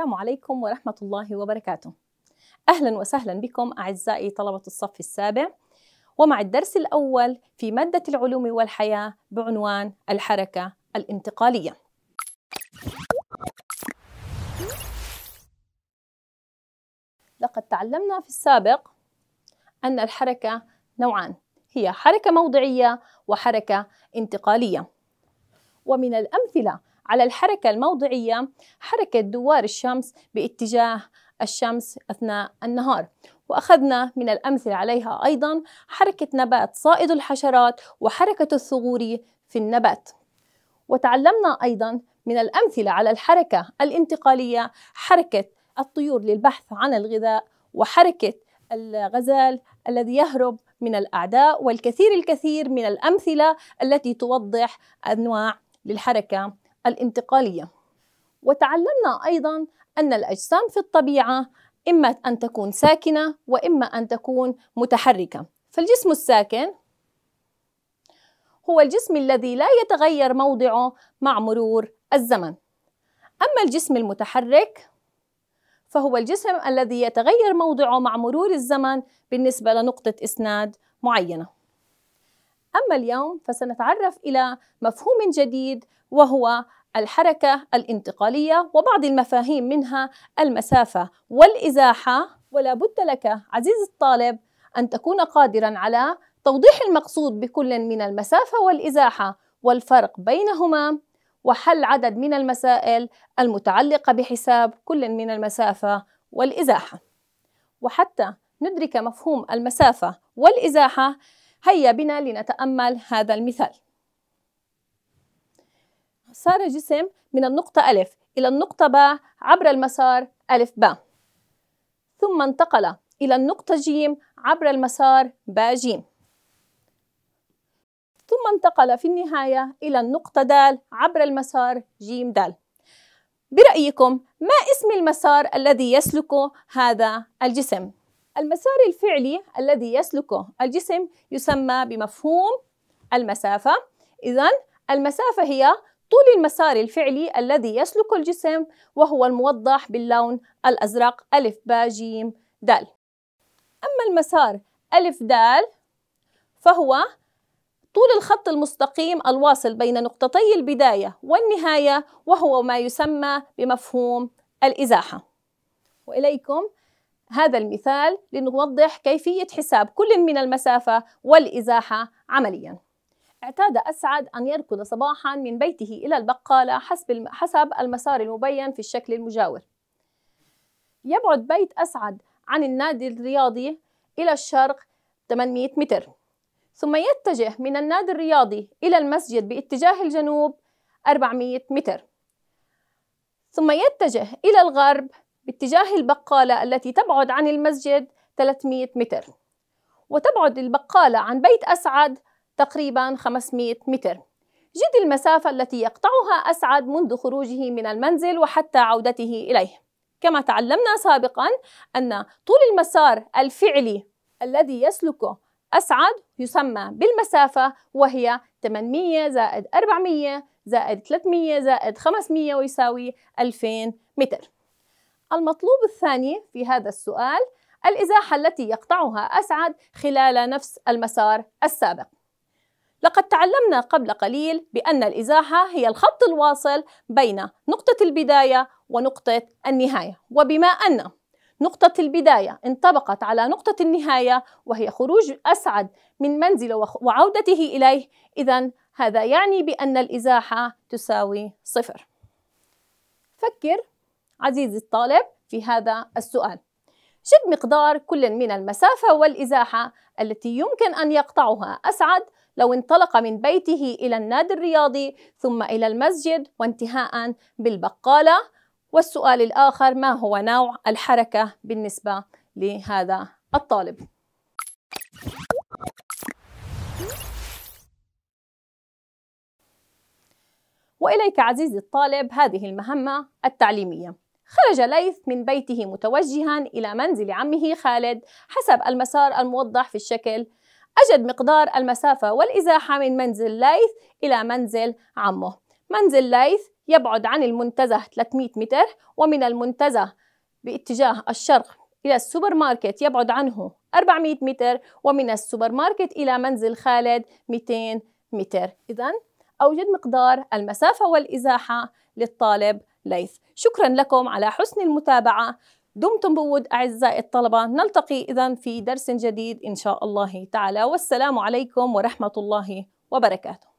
السلام عليكم ورحمة الله وبركاته. أهلا وسهلا بكم أعزائي طلبة الصف السابع ومع الدرس الأول في مادة العلوم والحياة بعنوان الحركة الانتقالية. لقد تعلمنا في السابق أن الحركة نوعان هي حركة موضعية وحركة انتقالية. ومن الأمثلة على الحركة الموضعية حركة دوار الشمس باتجاه الشمس أثناء النهار وأخذنا من الأمثلة عليها أيضا حركة نبات صائد الحشرات وحركة الثغور في النبات وتعلمنا أيضا من الأمثلة على الحركة الانتقالية حركة الطيور للبحث عن الغذاء وحركة الغزال الذي يهرب من الأعداء والكثير الكثير من الأمثلة التي توضح أنواع للحركة الانتقالية وتعلمنا أيضا أن الأجسام في الطبيعة إما أن تكون ساكنة وإما أن تكون متحركة فالجسم الساكن هو الجسم الذي لا يتغير موضعه مع مرور الزمن أما الجسم المتحرك فهو الجسم الذي يتغير موضعه مع مرور الزمن بالنسبة لنقطة إسناد معينة أما اليوم فسنتعرف إلى مفهوم جديد وهو الحركة الانتقالية وبعض المفاهيم منها المسافة والإزاحة ولا بد لك عزيزي الطالب أن تكون قادرا على توضيح المقصود بكل من المسافة والإزاحة والفرق بينهما وحل عدد من المسائل المتعلقة بحساب كل من المسافة والإزاحة وحتى ندرك مفهوم المسافة والإزاحة هيا بنا لنتأمل هذا المثال سار جسم من النقطة ألف إلى النقطة باء عبر المسار ألف باء ثم انتقل إلى النقطة جيم عبر المسار باء جيم ثم انتقل في النهاية إلى النقطة دال عبر المسار جيم دال برأيكم ما اسم المسار الذي يسلكه هذا الجسم؟ المسار الفعلي الذي يسلكه الجسم يسمى بمفهوم المسافة إذا المسافة هي طول المسار الفعلي الذي يسلك الجسم وهو الموضح باللون الأزرق ألف با جيم دال أما المسار ألف دال فهو طول الخط المستقيم الواصل بين نقطتي البداية والنهاية وهو ما يسمى بمفهوم الإزاحة وإليكم هذا المثال لنوضح كيفية حساب كل من المسافة والإزاحة عملياً اعتاد أسعد أن يركض صباحا من بيته إلى البقالة حسب حسب المسار المبين في الشكل المجاور. يبعد بيت أسعد عن النادي الرياضي إلى الشرق 800 متر، ثم يتجه من النادي الرياضي إلى المسجد باتجاه الجنوب 400 متر، ثم يتجه إلى الغرب باتجاه البقالة التي تبعد عن المسجد 300 متر وتبعد البقالة عن بيت أسعد تقريبا 500 متر جد المسافة التي يقطعها أسعد منذ خروجه من المنزل وحتى عودته إليه كما تعلمنا سابقا أن طول المسار الفعلي الذي يسلكه أسعد يسمى بالمسافة وهي 800 زائد 400 زائد 300 زائد 500 ويساوي 2000 متر المطلوب الثاني في هذا السؤال الإزاحة التي يقطعها أسعد خلال نفس المسار السابق لقد تعلمنا قبل قليل بأن الإزاحة هي الخط الواصل بين نقطة البداية ونقطة النهاية وبما أن نقطة البداية انطبقت على نقطة النهاية وهي خروج أسعد من منزله وعودته إليه إذا هذا يعني بأن الإزاحة تساوي صفر فكر عزيزي الطالب في هذا السؤال شد مقدار كل من المسافة والإزاحة التي يمكن أن يقطعها أسعد لو انطلق من بيته إلى النادي الرياضي ثم إلى المسجد وانتهاء بالبقالة والسؤال الآخر ما هو نوع الحركة بالنسبة لهذا الطالب وإليك عزيزي الطالب هذه المهمة التعليمية خرج ليث من بيته متوجها إلى منزل عمه خالد حسب المسار الموضح في الشكل أجد مقدار المسافة والإزاحة من منزل ليث إلى منزل عمه منزل ليث يبعد عن المنتزه 300 متر ومن المنتزه باتجاه الشرق إلى السوبر ماركت يبعد عنه 400 متر ومن السوبر ماركت إلى منزل خالد 200 متر إذا أوجد مقدار المسافة والإزاحة للطالب ليث شكرا لكم على حسن المتابعة دمتم بود أعزائي الطلبة نلتقي إذا في درس جديد إن شاء الله تعالى والسلام عليكم ورحمة الله وبركاته